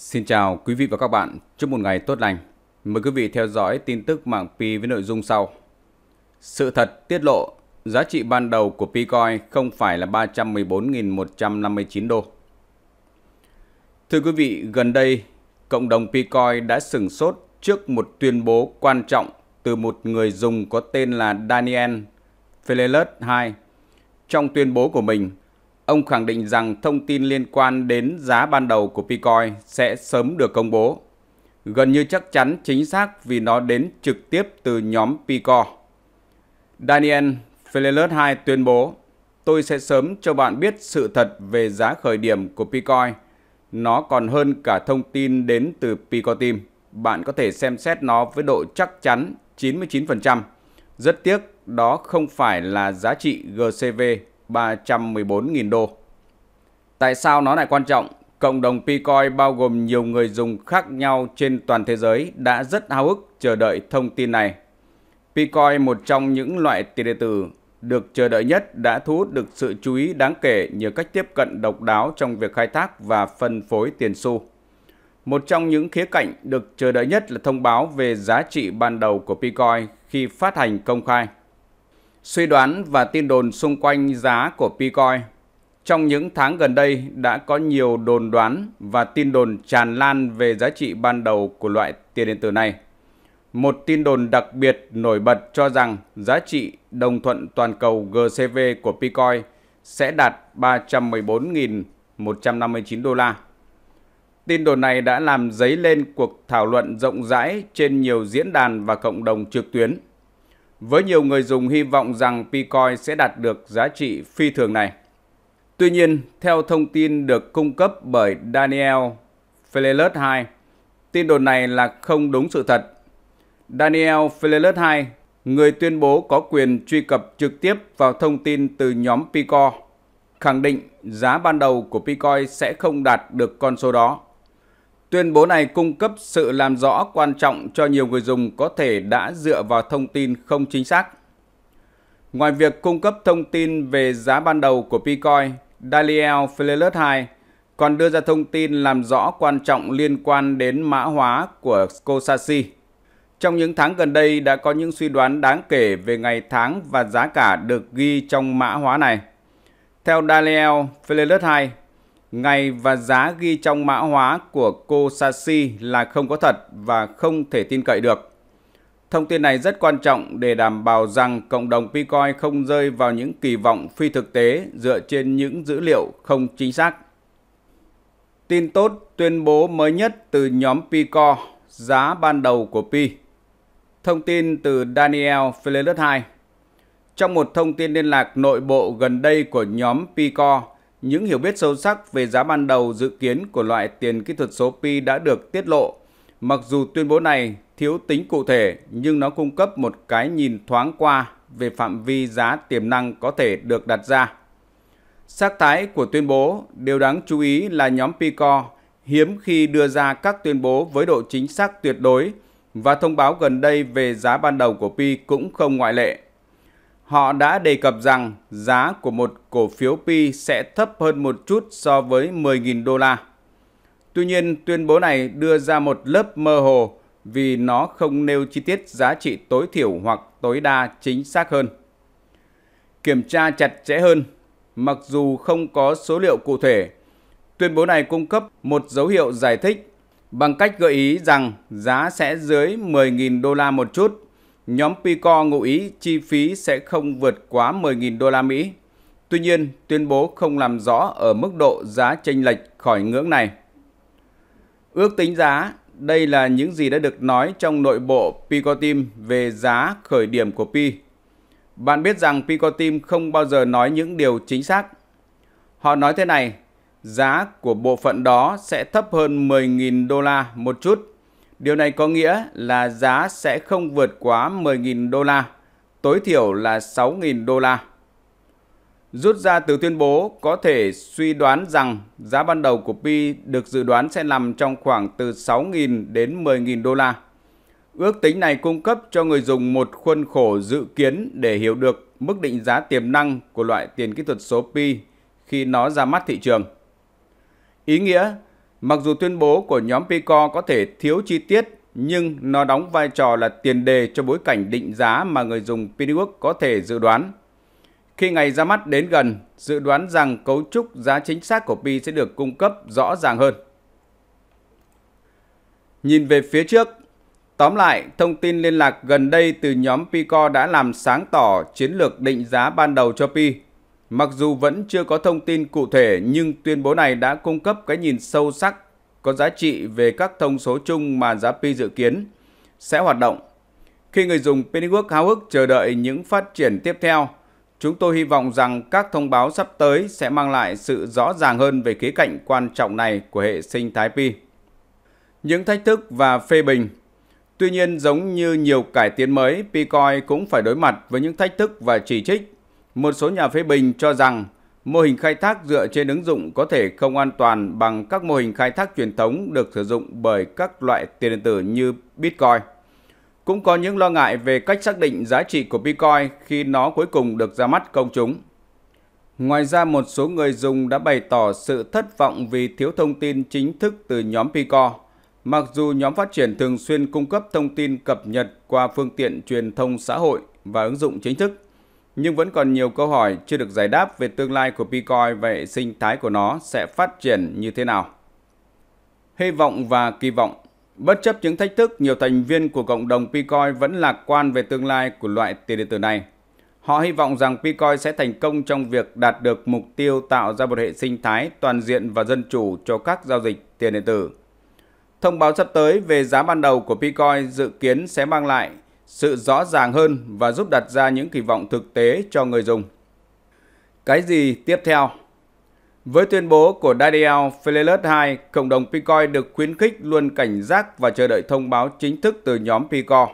Xin chào quý vị và các bạn. Chúc một ngày tốt lành. Mời quý vị theo dõi tin tức mạng Pi với nội dung sau. Sự thật tiết lộ giá trị ban đầu của Picoin không phải là 314.159 đô. Thưa quý vị, gần đây cộng đồng Picoin đã sừng sốt trước một tuyên bố quan trọng từ một người dùng có tên là Daniel Felelus 2. Trong tuyên bố của mình, Ông khẳng định rằng thông tin liên quan đến giá ban đầu của Bitcoin sẽ sớm được công bố. Gần như chắc chắn chính xác vì nó đến trực tiếp từ nhóm Pico. Daniel Felelus 2 tuyên bố, tôi sẽ sớm cho bạn biết sự thật về giá khởi điểm của Bitcoin. Nó còn hơn cả thông tin đến từ Pico Team. Bạn có thể xem xét nó với độ chắc chắn 99%. Rất tiếc, đó không phải là giá trị GCV 314.000 đô. Tại sao nó lại quan trọng? Cộng đồng Picoin bao gồm nhiều người dùng khác nhau trên toàn thế giới đã rất háo hức chờ đợi thông tin này. Picoin một trong những loại tiền điện tử được chờ đợi nhất đã thu hút được sự chú ý đáng kể nhờ cách tiếp cận độc đáo trong việc khai thác và phân phối tiền xu. Một trong những khía cạnh được chờ đợi nhất là thông báo về giá trị ban đầu của Bitcoin khi phát hành công khai. Suy đoán và tin đồn xung quanh giá của Bitcoin trong những tháng gần đây đã có nhiều đồn đoán và tin đồn tràn lan về giá trị ban đầu của loại tiền điện tử này. Một tin đồn đặc biệt nổi bật cho rằng giá trị đồng thuận toàn cầu GCV của Bitcoin sẽ đạt 314.159 đô la. Tin đồn này đã làm dấy lên cuộc thảo luận rộng rãi trên nhiều diễn đàn và cộng đồng trực tuyến với nhiều người dùng hy vọng rằng Bitcoin sẽ đạt được giá trị phi thường này. Tuy nhiên, theo thông tin được cung cấp bởi Daniel Felelus 2, tin đồn này là không đúng sự thật. Daniel Felelus 2, người tuyên bố có quyền truy cập trực tiếp vào thông tin từ nhóm Pico, khẳng định giá ban đầu của Bitcoin sẽ không đạt được con số đó. Tuyên bố này cung cấp sự làm rõ quan trọng cho nhiều người dùng có thể đã dựa vào thông tin không chính xác. Ngoài việc cung cấp thông tin về giá ban đầu của Bitcoin, Daliel Flelus 2 còn đưa ra thông tin làm rõ quan trọng liên quan đến mã hóa của Scosashi. Trong những tháng gần đây đã có những suy đoán đáng kể về ngày tháng và giá cả được ghi trong mã hóa này. Theo Daliel Flelus 2, Ngày và giá ghi trong mã hóa của Kosashi là không có thật và không thể tin cậy được. Thông tin này rất quan trọng để đảm bảo rằng cộng đồng Bitcoin không rơi vào những kỳ vọng phi thực tế dựa trên những dữ liệu không chính xác. Tin tốt tuyên bố mới nhất từ nhóm Pico, giá ban đầu của Pi. Thông tin từ Daniel Philelus 2 Trong một thông tin liên lạc nội bộ gần đây của nhóm Pico, những hiểu biết sâu sắc về giá ban đầu dự kiến của loại tiền kỹ thuật số Pi đã được tiết lộ. Mặc dù tuyên bố này thiếu tính cụ thể nhưng nó cung cấp một cái nhìn thoáng qua về phạm vi giá tiềm năng có thể được đặt ra. Sắc thái của tuyên bố, điều đáng chú ý là nhóm Pico hiếm khi đưa ra các tuyên bố với độ chính xác tuyệt đối và thông báo gần đây về giá ban đầu của Pi cũng không ngoại lệ. Họ đã đề cập rằng giá của một cổ phiếu Pi sẽ thấp hơn một chút so với 10.000 đô la. Tuy nhiên, tuyên bố này đưa ra một lớp mơ hồ vì nó không nêu chi tiết giá trị tối thiểu hoặc tối đa chính xác hơn. Kiểm tra chặt chẽ hơn, mặc dù không có số liệu cụ thể, tuyên bố này cung cấp một dấu hiệu giải thích bằng cách gợi ý rằng giá sẽ dưới 10.000 đô la một chút nhóm Pico ngụ ý chi phí sẽ không vượt quá 10.000 đô la Mỹ. Tuy nhiên, tuyên bố không làm rõ ở mức độ giá chênh lệch khỏi ngưỡng này. Ước tính giá, đây là những gì đã được nói trong nội bộ Pico Team về giá khởi điểm của Pi. Bạn biết rằng Pico Team không bao giờ nói những điều chính xác. Họ nói thế này, giá của bộ phận đó sẽ thấp hơn 10.000 đô la một chút Điều này có nghĩa là giá sẽ không vượt quá 10.000 đô la, tối thiểu là 6.000 đô la. Rút ra từ tuyên bố, có thể suy đoán rằng giá ban đầu của Pi được dự đoán sẽ nằm trong khoảng từ 6.000 đến 10.000 đô la. Ước tính này cung cấp cho người dùng một khuôn khổ dự kiến để hiểu được mức định giá tiềm năng của loại tiền kỹ thuật số Pi khi nó ra mắt thị trường. Ý nghĩa, Mặc dù tuyên bố của nhóm PICO có thể thiếu chi tiết, nhưng nó đóng vai trò là tiền đề cho bối cảnh định giá mà người dùng PDWork có thể dự đoán. Khi ngày ra mắt đến gần, dự đoán rằng cấu trúc giá chính xác của Pi sẽ được cung cấp rõ ràng hơn. Nhìn về phía trước, tóm lại, thông tin liên lạc gần đây từ nhóm Pico đã làm sáng tỏ chiến lược định giá ban đầu cho Pi Mặc dù vẫn chưa có thông tin cụ thể nhưng tuyên bố này đã cung cấp cái nhìn sâu sắc có giá trị về các thông số chung mà Pi dự kiến sẽ hoạt động. Khi người dùng Pennywork háo hức chờ đợi những phát triển tiếp theo, chúng tôi hy vọng rằng các thông báo sắp tới sẽ mang lại sự rõ ràng hơn về khía cạnh quan trọng này của hệ sinh thái Pi. Những thách thức và phê bình Tuy nhiên, giống như nhiều cải tiến mới, Picoin cũng phải đối mặt với những thách thức và chỉ trích một số nhà phê bình cho rằng mô hình khai thác dựa trên ứng dụng có thể không an toàn bằng các mô hình khai thác truyền thống được sử dụng bởi các loại tiền điện tử như Bitcoin. Cũng có những lo ngại về cách xác định giá trị của Bitcoin khi nó cuối cùng được ra mắt công chúng. Ngoài ra, một số người dùng đã bày tỏ sự thất vọng vì thiếu thông tin chính thức từ nhóm Pico. Mặc dù nhóm phát triển thường xuyên cung cấp thông tin cập nhật qua phương tiện truyền thông xã hội và ứng dụng chính thức, nhưng vẫn còn nhiều câu hỏi chưa được giải đáp về tương lai của Bitcoin và hệ sinh thái của nó sẽ phát triển như thế nào. Hy vọng và kỳ vọng Bất chấp những thách thức, nhiều thành viên của cộng đồng Bitcoin vẫn lạc quan về tương lai của loại tiền điện tử này. Họ hy vọng rằng Bitcoin sẽ thành công trong việc đạt được mục tiêu tạo ra một hệ sinh thái toàn diện và dân chủ cho các giao dịch tiền điện tử. Thông báo sắp tới về giá ban đầu của Bitcoin dự kiến sẽ mang lại sự rõ ràng hơn và giúp đặt ra những kỳ vọng thực tế cho người dùng. Cái gì tiếp theo? Với tuyên bố của Dadiel Felelus 2, cộng đồng Picoin được khuyến khích luôn cảnh giác và chờ đợi thông báo chính thức từ nhóm Picoin.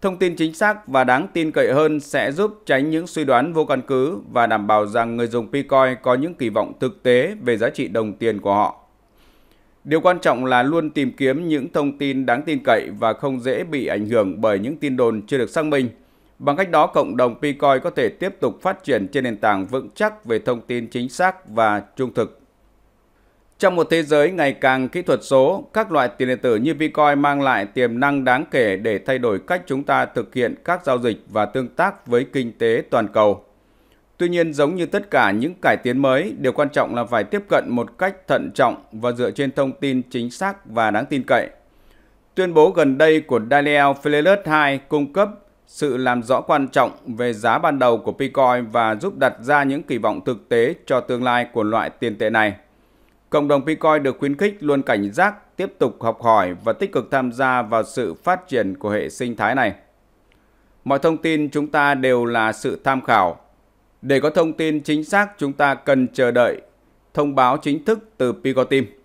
Thông tin chính xác và đáng tin cậy hơn sẽ giúp tránh những suy đoán vô căn cứ và đảm bảo rằng người dùng Picoin có những kỳ vọng thực tế về giá trị đồng tiền của họ. Điều quan trọng là luôn tìm kiếm những thông tin đáng tin cậy và không dễ bị ảnh hưởng bởi những tin đồn chưa được xác minh. Bằng cách đó, cộng đồng Picoin có thể tiếp tục phát triển trên nền tảng vững chắc về thông tin chính xác và trung thực. Trong một thế giới ngày càng kỹ thuật số, các loại tiền điện tử như Bitcoin mang lại tiềm năng đáng kể để thay đổi cách chúng ta thực hiện các giao dịch và tương tác với kinh tế toàn cầu. Tuy nhiên, giống như tất cả những cải tiến mới, điều quan trọng là phải tiếp cận một cách thận trọng và dựa trên thông tin chính xác và đáng tin cậy. Tuyên bố gần đây của Daniel Flelus 2 cung cấp sự làm rõ quan trọng về giá ban đầu của Bitcoin và giúp đặt ra những kỳ vọng thực tế cho tương lai của loại tiền tệ này. Cộng đồng Bitcoin được khuyến khích luôn cảnh giác, tiếp tục học hỏi và tích cực tham gia vào sự phát triển của hệ sinh thái này. Mọi thông tin chúng ta đều là sự tham khảo – để có thông tin chính xác, chúng ta cần chờ đợi thông báo chính thức từ Picoteam.